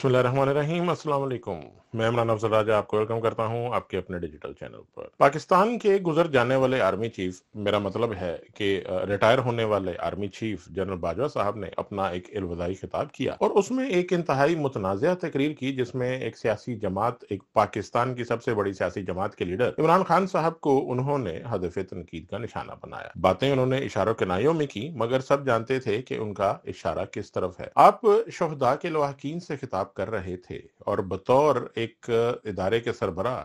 अस्सलाम वालेकुम मैं इमरान अफजल राजा आपको वेलकम करता हूं आपके अपने डिजिटल चैनल पर पाकिस्तान के गुजर जाने वाले आर्मी चीफ मेरा मतलब है कि रिटायर होने वाले आर्मी चीफ जनरल बाजवा साहब ने अपना एक अलविदाई खिताब किया और उसमें एक इंतहाई मुतनाज़ तकरीर की जिसमें एक सियासी जमात एक पाकिस्तान की सबसे बड़ी सियासी जमात के लीडर इमरान खान साहब को उन्होंने हदफ तनकीद का निशाना बनाया बातें उन्होंने इशारों के नाइयों में की मगर सब जानते थे कि उनका इशारा किस तरफ है आप शहदा के लवाकिन से खिताब कर रहे थे और बतौर एक इदारे के सरबरा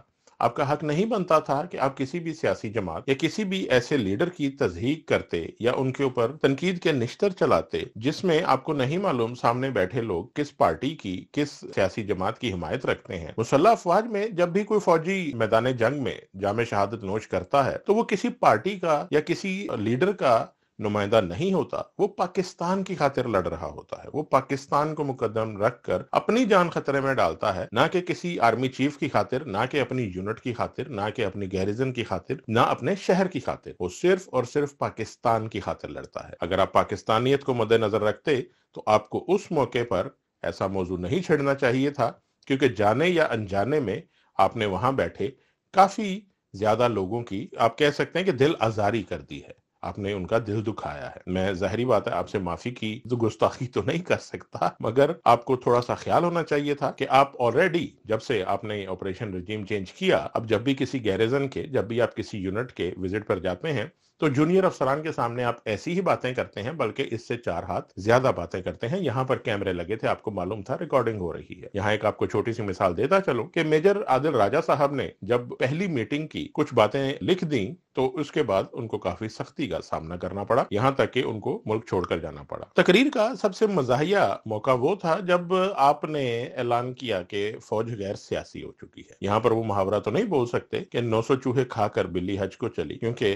आपका हक नहीं बनता था कि आप किसी भी सियासी जमात या किसी भी ऐसे लीडर की तजहीक करते या उनके ऊपर तनकीद के निश्तर चलाते जिसमें आपको नहीं मालूम सामने बैठे लोग किस पार्टी की किस सियासी जमात की हिमायत रखते हैं मुसल्ला अफवाज में जब भी कोई फौजी मैदान जंग में जाम शहादत नोश करता है तो वो किसी पार्टी का या किसी लीडर का नुमाइंदा नहीं होता वो पाकिस्तान की खातिर लड़ रहा होता है वो पाकिस्तान को मुकदम रख कर अपनी जान खतरे में डालता है ना कि किसी आर्मी चीफ की खातिर ना कि अपनी यूनिट की खातिर ना कि अपनी गैरिजन की खातिर ना अपने शहर की खातिर वो सिर्फ और सिर्फ पाकिस्तान की खातिर लड़ता है अगर आप पाकिस्तानियत को मद्देनजर रखते तो आपको उस मौके पर ऐसा मौजू नहीं छेड़ना चाहिए था क्योंकि जाने या अनजाने में आपने वहां बैठे काफी ज्यादा लोगों की आप कह सकते हैं कि दिल आजारी कर दी है आपने उनका दिल दुखाया है मैं जहरी बात है आपसे माफी की तो गुस्ताखी तो नहीं कर सकता मगर आपको थोड़ा सा ख्याल होना चाहिए था कि आप ऑलरेडी जब से आपने ऑपरेशन रिजीम चेंज किया अब जब भी किसी गैरेजन के जब भी आप किसी यूनिट के विजिट पर जाते हैं तो जूनियर अफसरान के सामने आप ऐसी ही बातें करते हैं बल्कि इससे चार हाथ ज्यादा बातें करते हैं यहाँ पर कैमरे लगे थे आपको मालूम था रिकॉर्डिंग हो रही है यहाँ एक आपको छोटी सी मिसाल देता चलो कि मेजर आदिल राजा साहब ने जब पहली मीटिंग की कुछ बातें लिख दी तो उसके बाद उनको काफी सख्ती का सामना करना पड़ा यहाँ तक कि उनको मुल्क छोड़कर जाना पड़ा तकरीर का सबसे मजाहिया मौका वो था जब आपने ऐलान किया कि फौज गैर सियासी हो चुकी है यहाँ पर वो मुहावरा तो नहीं बोल सकते कि 900 चूहे खाकर बिल्ली हज को चली क्योंकि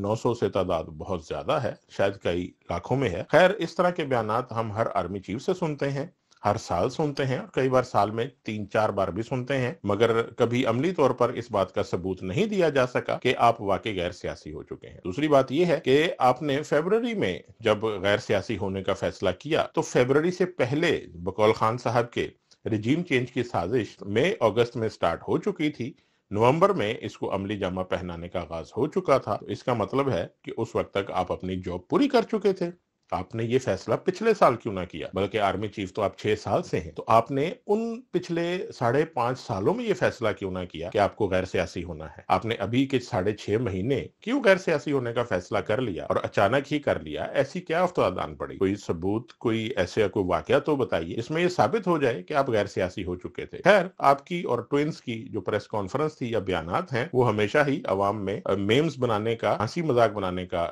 नौ 900 से तादाद बहुत ज्यादा है शायद कई लाखों में है खैर इस तरह के बयान हम हर आर्मी चीफ से सुनते हैं हर साल सुनते हैं और कई बार साल में तीन चार बार भी सुनते हैं मगर कभी अमली तौर पर इस बात का सबूत नहीं दिया जा सका कि आप वाकई गैर सियासी हो चुके हैं दूसरी बात यह है कि आपने फेबररी में जब गैर सियासी होने का फैसला किया तो फेबररी से पहले बकौल खान साहब के रिजीम चेंज की साजिश मई अगस्त में स्टार्ट हो चुकी थी नवंबर में इसको अमली जामा पहनाने का आगाज हो चुका था इसका मतलब है कि उस वक्त तक आप अपनी जॉब पूरी कर चुके थे आपने ये फैसला पिछले साल क्यों ना किया बल्कि आर्मी चीफ तो आप छह साल से हैं तो आपने उन पिछले साढ़े पांच सालों में ये फैसला क्यों ना किया कि आपको गैर सियासी होना है आपने अभी के साढ़े छह महीने क्यों गैर सियासी होने का फैसला कर लिया और अचानक ही कर लिया ऐसी क्या अफ्तादान पड़ी कोई सबूत कोई ऐसे कोई वाक्य तो बताइए इसमें यह साबित हो जाए कि आप गैर सियासी हो चुके थे खैर आपकी और ट्विंस की जो प्रेस कॉन्फ्रेंस थी या बयान है वो हमेशा ही अवाम में मेम्स बनाने का हंसी मजाक बनाने का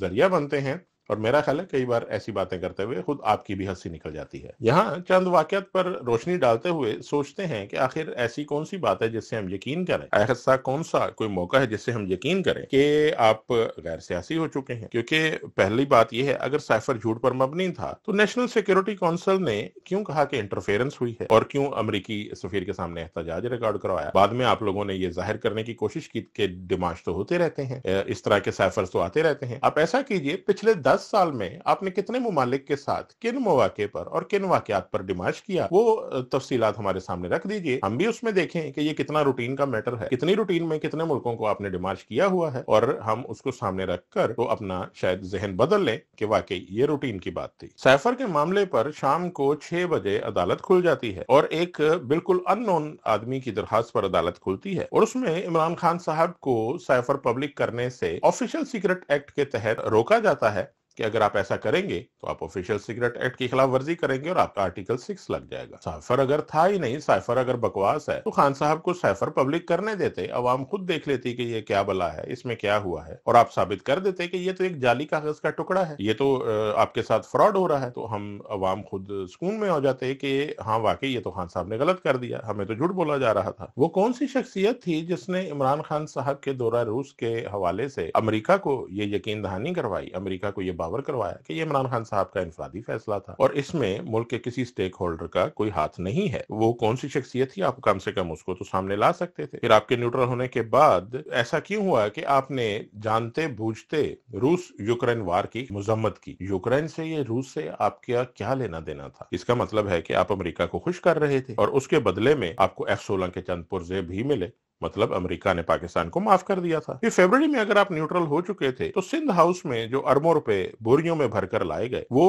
जरिया बनते हैं और मेरा ख्याल है कई बार ऐसी बातें करते हुए खुद आपकी भी हंसी निकल जाती है यहाँ चंद वाकत पर रोशनी डालते हुए सोचते हैं कि आखिर ऐसी कौन सी बात है जिससे हम यकीन करें ऐसा कौन सा कोई मौका है जिससे हम यकीन करें कि आप गैर सियासी हो चुके हैं क्योंकि पहली बात यह है अगर साइफर झूठ पर मबनी था तो नेशनल सिक्योरिटी काउंसिल ने क्यों कहा कि इंटरफेरेंस हुई है और क्यों अमरीकी सफीर के सामने एहतजाज रिकॉर्ड करवाया बाद में आप लोगों ने ये जाहिर करने की कोशिश की कि डिमांड तो होते रहते हैं इस तरह के साइफर तो आते रहते हैं आप ऐसा कीजिए पिछले दस दस साल में आपने कितने ममालिक के साथ किन मौके पर और किन वाकत पर डिमाश किया वो तफसीत हमारे सामने रख दीजिए हम भी उसमें देखें कि ये कितना रूटीन का मैटर है कितनी रूटीन में कितने मुल्कों को आपने डिमाश किया हुआ है और हम उसको सामने रख कर तो अपना शायद जहन बदल लें कि वाकई ये रूटीन की बात थी सैफर के मामले पर शाम को छह बजे अदालत खुल जाती है और एक बिल्कुल अननोन आदमी की दरखास्त पर अदालत खुलती है और उसमें इमरान खान साहब को साइफर पब्लिक करने से ऑफिशियल सीक्रेट एक्ट के तहत रोका जाता है कि अगर आप ऐसा करेंगे तो आप ऑफिशियल सिगरेट एक्ट की खिलाफ वर्जी करेंगे और आपका आर्टिकल सिक्स लग जाएगा साइफर अगर था ही नहीं साइफर अगर बकवास है तो खान साहब को साइफर पब्लिक करने देते अवाम खुद देख लेती कि ये क्या बला है इसमें क्या हुआ है और आप साबित कर देते कि ये तो एक जाली कागज का टुकड़ा है ये तो आपके साथ फ्रॉड हो रहा है तो हम अवाम खुद सुकून में हो जाते कि हाँ वाकई ये तो खान साहब ने गलत कर दिया हमें तो झूठ बोला जा रहा था वो कौन सी शख्सियत थी जिसने इमरान खान साहब के दौरा रूस के हवाले से अमरीका को ये यकीन दहानी करवाई अमरीका को ये बात उबावर करवाया कि ये इमरान खान साहब का इंफरादी फैसला था और इसमें मुल्क के किसी स्टेक होल्डर का कोई हाथ नहीं है वो कौन सी शख्सियत थी आप कम से कम उसको तो सामने ला सकते थे फिर आपके न्यूट्रल होने के बाद ऐसा क्यों हुआ कि आपने जानते बूझते रूस यूक्रेन वार की मजम्मत की यूक्रेन से ये रूस से आपका क्या लेना देना था इसका मतलब है कि आप अमेरिका को खुश कर रहे थे और उसके बदले में आपको एफ सोलह के चंद पुर्जे भी मिले मतलब अमेरिका ने पाकिस्तान को माफ कर दिया था फिर फरवरी में अगर आप न्यूट्रल हो चुके थे तो सिंध हाउस में जो अरबों रुपए बोरियों में भरकर लाए गए वो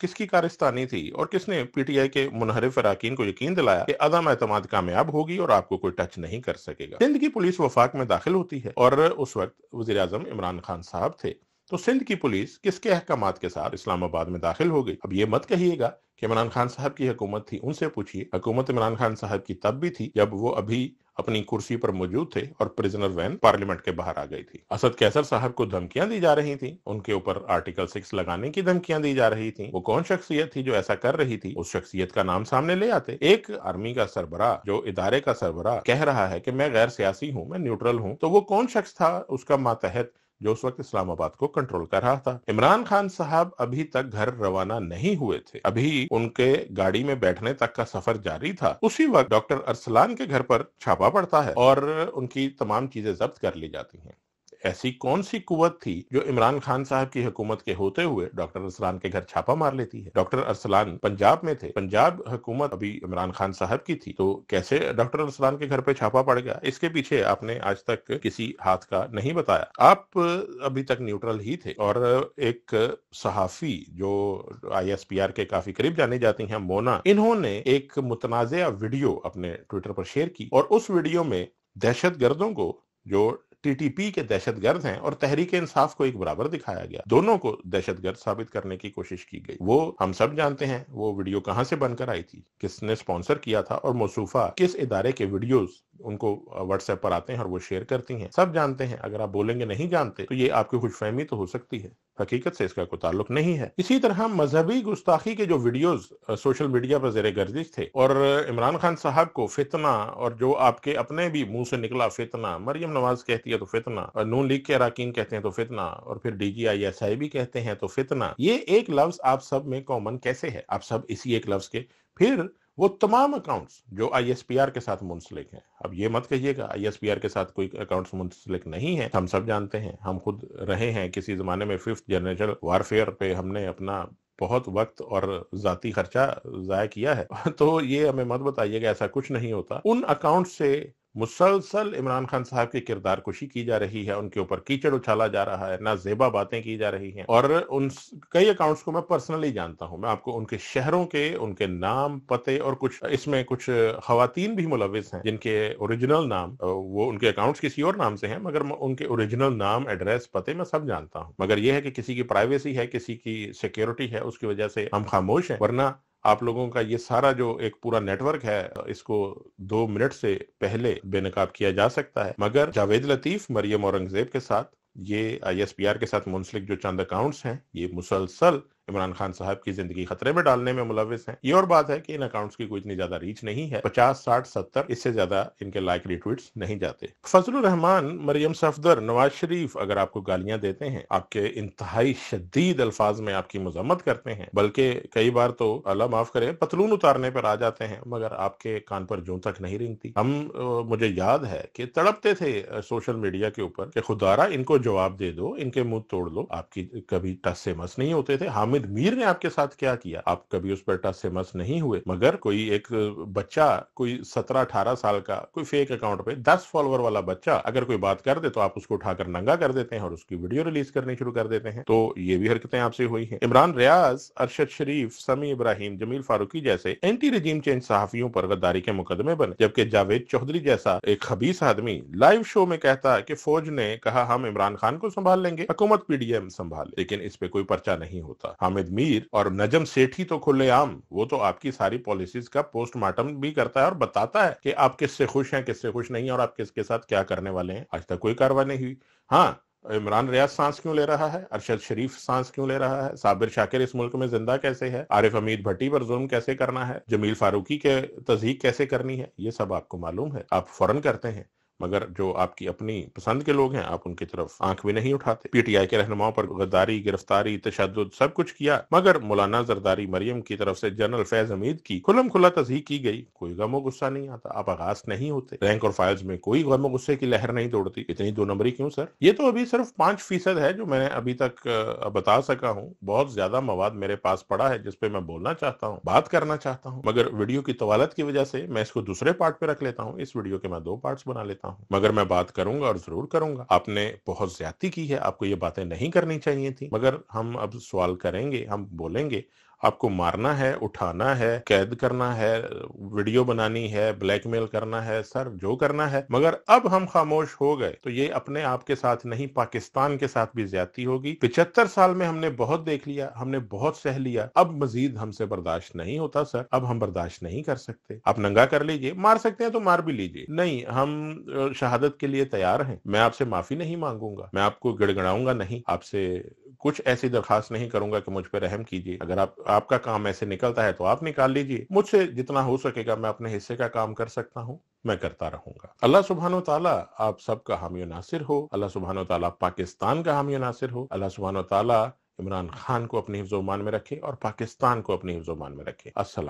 किसकी कारिस्तानी थी और किसने पीटीआई के मुनहरिफ अरकान को यकीन दिलाया कि अदम एतमाद कामयाब होगी और आपको कोई टच नहीं कर सकेगा सिंध की पुलिस वफाक में दाखिल होती है और उस वक्त वजीर आजम इमरान खान साहब थे तो सिंध की पुलिस किसके अहकाम के साथ इस्लामाबाद में दाखिल हो गई अब ये मत कहिएगा कि इमरान खान साहब की हुकूमत थी उनसे पूछिए हुकूमत इमरान खान साहब की तब भी थी जब वो अभी अपनी कुर्सी पर मौजूद थे और प्रिजनर वैन पार्लियामेंट के बाहर आ गई थी असद कैसर साहब को धमकियां दी जा रही थी उनके ऊपर आर्टिकल सिक्स लगाने की धमकियां दी जा रही थी वो कौन शख्सियत थी जो ऐसा कर रही थी उस शख्सियत का नाम सामने ले आते एक आर्मी का सरबरा जो इदारे का सरबरा कह रहा है की मैं गैर सियासी हूँ मैं न्यूट्रल हूँ तो वो कौन शख्स था उसका मातहत जो उस वक्त इस्लामाबाद को कंट्रोल कर रहा था इमरान खान साहब अभी तक घर रवाना नहीं हुए थे अभी उनके गाड़ी में बैठने तक का सफर जारी था उसी वक्त डॉक्टर अरसलान के घर पर छापा पड़ता है और उनकी तमाम चीजें जब्त कर ली जाती हैं ऐसी कौन सी कुवत थी जो इमरान खान साहब की हुकूमत के होते हुए डॉक्टर अरसलान के घर छापा मार लेती है डॉक्टर अरसलान पंजाब में थे पंजाब हुकूमत अभी इमरान खान साहब की थी तो कैसे डॉक्टर अरसलान के घर पे छापा पड़ गया इसके पीछे आपने आज तक किसी हाथ का नहीं बताया आप अभी तक न्यूट्रल ही थे और एक सहाफी जो आई के काफी करीब जानी जाती है मोना इन्होंने एक मुतनाज़ वीडियो अपने ट्विटर पर शेयर की और उस वीडियो में दहशत गर्दों को जो टीटीपी के दहशतगर्द हैं और तहरीक इंसाफ को एक बराबर दिखाया गया दोनों को दहशतगर्द साबित करने की कोशिश की गई वो हम सब जानते हैं वो वीडियो कहाँ से बनकर आई थी किसने स्पॉन्सर किया था और मौसूफा किस इदारे के वीडियोस उनको व्हाट्सएप पर आते हैं और वो शेयर करती हैं सब जानते हैं अगर आप बोलेंगे नहीं जानते तो ये आपकी खुशफहमी तो हो सकती है हकीकत से इसका कोई ताल्लुक नहीं है इसी तरह मजहबी गुस्ताखी के जो वीडियोस सोशल मीडिया पर जेर गर्दिश थे और इमरान खान साहब को फितना और जो आपके अपने भी मुंह से निकला फितना मरियम नवाज कहती है तो फितना और नून लीग के अरकान कहते हैं तो फितना और फिर D G I S I भी कहते हैं तो फितना ये एक लफ्ज आप सब में कॉमन कैसे है आप सब इसी एक लफ्ज के फिर वो तमाम अकाउंट्स जो आई के साथ मुंसलिक हैं अब ये मत कहिएगा आई के साथ कोई अकाउंट्स मुंसलिक नहीं है हम सब जानते हैं हम खुद रहे हैं किसी जमाने में फिफ्थ जनरेशन वारफेयर पे हमने अपना बहुत वक्त और जाती खर्चा जाया किया है तो ये हमें मत बताइएगा ऐसा कुछ नहीं होता उन अकाउंट से मुसलसल इमरान खान साहब के किरदार कुशी की जा रही है उनके ऊपर कीचड़ उछाला जा रहा है ना जेबा बातें की जा रही हैं और उन कई अकाउंट्स को मैं पर्सनली जानता हूं मैं आपको उनके शहरों के उनके नाम पते और कुछ इसमें कुछ खातन भी मुलविस हैं जिनके ओरिजिनल नाम वो उनके अकाउंट्स किसी और नाम से हैं मगर उनके ओरिजिनल नाम एड्रेस पते मैं सब जानता हूँ मगर यह है कि किसी की प्राइवेसी है किसी की सिक्योरिटी है उसकी वजह से हम खामोश हैं वरना आप लोगों का ये सारा जो एक पूरा नेटवर्क है इसको दो मिनट से पहले बेनकाब किया जा सकता है मगर जावेद लतीफ मरियम औरंगजेब के साथ ये आई के साथ मुंसलिक जो चंद अकाउंट्स हैं ये मुसलसल इमरान खान साहब की जिंदगी खतरे में डालने में मुलविस है ये और बात है कि इन अकाउंट्स की कोई इतनी ज्यादा रीच नहीं है पचास साठ सत्तर इससे ज्यादा इनके लाइक रिट्वीट नहीं जाते फजल रहमान मरियम सफदर नवाज शरीफ अगर आपको गालियां देते हैं आपके इंतहाई शदीद अल्फाज में आपकी मजम्मत करते हैं बल्कि कई बार तो अल्लाह माफ करे पतलून उतारने पर आ जाते हैं मगर आपके कान पर जू तक नहीं रिंगती हम मुझे याद है कि तड़पते थे सोशल मीडिया के ऊपर कि खुदारा इनको जवाब दे दो इनके मुंह तोड़ लो आपकी कभी टस से मस नहीं होते थे हामिद हामिद मीर ने आपके साथ क्या किया आप कभी उस पर टस से मस नहीं हुए मगर कोई एक बच्चा कोई सत्रह अठारह साल का कोई फेक अकाउंट पे दस फॉलोअर वाला बच्चा अगर कोई बात कर दे तो आप उसको उठाकर नंगा कर देते हैं और उसकी वीडियो रिलीज करनी शुरू कर देते हैं तो ये भी हरकतें आपसे हुई है इमरान रियाज अरशद शरीफ समी इब्राहिम जमील फारूकी जैसे एंटी रिजीम चेंज सहाफियों पर गद्दारी के मुकदमे बने जबकि जावेद चौधरी जैसा एक खबीस आदमी लाइव शो में कहता कि फौज ने कहा हम इमरान खान को संभाल लेंगे हुकूमत पीडीएम संभाल लेकिन इस पे कोई पर्चा नहीं होता हामिद मीर और नजम सेठी तो खुलेआम वो तो आपकी सारी पॉलिसीज का पोस्टमार्टम भी करता है और बताता है कि आप किससे खुश हैं किससे खुश नहीं है और आप किसके साथ क्या करने वाले हैं आज तक कोई कार्रवाई नहीं हुई हाँ इमरान रियाज सांस क्यों ले रहा है अरशद शरीफ सांस क्यों ले रहा है साबिर शाकिर इस मुल्क में जिंदा कैसे है आरिफ अमीद भट्टी पर जुल्म कैसे करना है जमील फारूकी के तजीक कैसे करनी है ये सब आपको मालूम है आप फौरन करते हैं मगर जो आपकी अपनी पसंद के लोग हैं आप उनकी तरफ आंख भी नहीं उठाते पीटीआई के रहनुमाओं पर गद्दारी गिरफ्तारी तशद सब कुछ किया मगर मौलाना जरदारी मरियम की तरफ से जनरल फैज हमीद की खुलम खुला तस्ही की गई कोई गमो गुस्सा नहीं आता आप आगाज नहीं होते रैंक और फाइल्स में कोई गमो गुस्से की लहर नहीं दौड़ती इतनी दो नंबरी क्यों सर ये तो अभी सिर्फ पांच फीसद है जो मैंने अभी तक बता सका हूँ बहुत ज्यादा मवाद मेरे पास पड़ा है जिसपे मैं बोलना चाहता हूँ बात करना चाहता हूँ मगर वीडियो की तवालत की वजह से मैं इसको दूसरे पार्ट पे रख लेता हूँ इस वीडियो के मैं दो पार्ट बना लेता हूँ सकता हूँ मगर मैं बात करूंगा और जरूर करूंगा आपने बहुत ज्यादा की है आपको ये बातें नहीं करनी चाहिए थी मगर हम अब सवाल करेंगे हम बोलेंगे आपको मारना है उठाना है कैद करना है वीडियो बनानी है ब्लैकमेल करना है सर जो करना है मगर अब हम खामोश हो गए तो ये अपने आप के साथ नहीं पाकिस्तान के साथ भी ज्यादा होगी पिछहत्तर साल में हमने बहुत देख लिया हमने बहुत सह लिया अब मजीद हमसे बर्दाश्त नहीं होता सर अब हम बर्दाश्त नहीं कर सकते आप नंगा कर लीजिए मार सकते हैं तो मार भी लीजिए नहीं हम शहादत के लिए तैयार हैं मैं आपसे माफी नहीं मांगूंगा मैं आपको गड़गड़ाऊंगा नहीं आपसे कुछ ऐसी दरखास्त नहीं करूंगा कि मुझ पर रहम कीजिए अगर आप आपका काम ऐसे निकलता है तो आप निकाल लीजिए मुझसे जितना हो सकेगा मैं अपने हिस्से का काम कर सकता हूँ मैं करता रहूंगा अल्लाह सुबहान तला आप सबका हामी नासिर हो अल्लाह सुबहान तला पाकिस्तान का हामी नासिर हो अल्लाह सुबहानो तला इमरान खान को अपनी हिफ्जोमान में रखे और पाकिस्तान को अपनी हिफ्जोमान में रखे असल